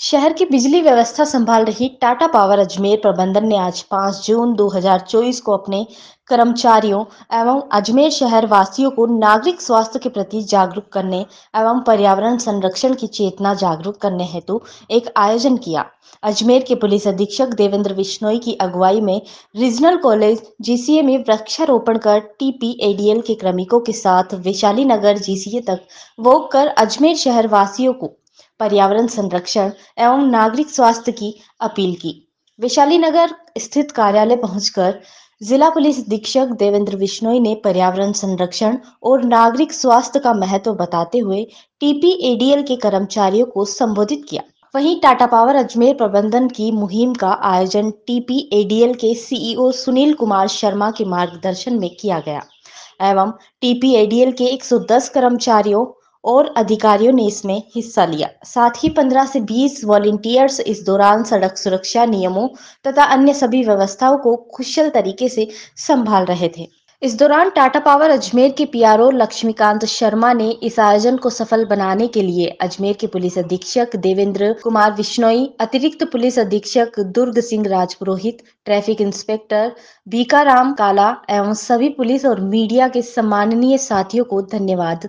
शहर की बिजली व्यवस्था संभाल रही टाटा पावर अजमेर प्रबंधन ने आज 5 जून 2024 को अपने कर्मचारियों एवं अजमेर शहर वासियों को नागरिक स्वास्थ्य के प्रति जागरूक करने एवं पर्यावरण संरक्षण की चेतना जागरूक करने हेतु एक आयोजन किया अजमेर के पुलिस अधीक्षक देवेंद्र विश्नोई की अगुवाई में रीजनल कॉलेज जीसीए में वृक्षारोपण कर टीपीएडीएल के क्रमिकों के साथ वैशाली नगर जीसीए तक वॉक कर अजमेर शहर वासियों को पर्यावरण संरक्षण एवं नागरिक स्वास्थ्य की अपील की वैशाली नगर स्थित कार्यालय पहुंचकर जिला पुलिस अधीक्षक देवेंद्र विश्नोई ने पर्यावरण संरक्षण और नागरिक स्वास्थ्य का महत्व बताते हुए टीपीएडीएल के कर्मचारियों को संबोधित किया वहीं टाटा पावर अजमेर प्रबंधन की मुहिम का आयोजन टीपीएडीएल के सीईओ सुनील कुमार शर्मा के मार्गदर्शन में किया गया एवं टीपीएडीएल के 110 कर्मचारियों और अधिकारियों ने इसमें हिस्सा लिया साथ ही 15 से 20 वॉलेंटियर्स इस दौरान सड़क सुरक्षा नियमों तथा अन्य सभी व्यवस्थाओं को कुशल तरीके से संभाल रहे थे इस दौरान टाटा पावर अजमेर के पीआरओ लक्ष्मीकांत शर्मा ने इस आयोजन को सफल बनाने के लिए अजमेर के पुलिस अधीक्षक देवेंद्र कुमार विश्नोई अतिरिक्त पुलिस अधीक्षक दुर्ग सिंह राजपुरोहित ट्रैफिक इंस्पेक्टर बीकाराम काला एवं सभी पुलिस और मीडिया के सम्माननीय साथियों को धन्यवाद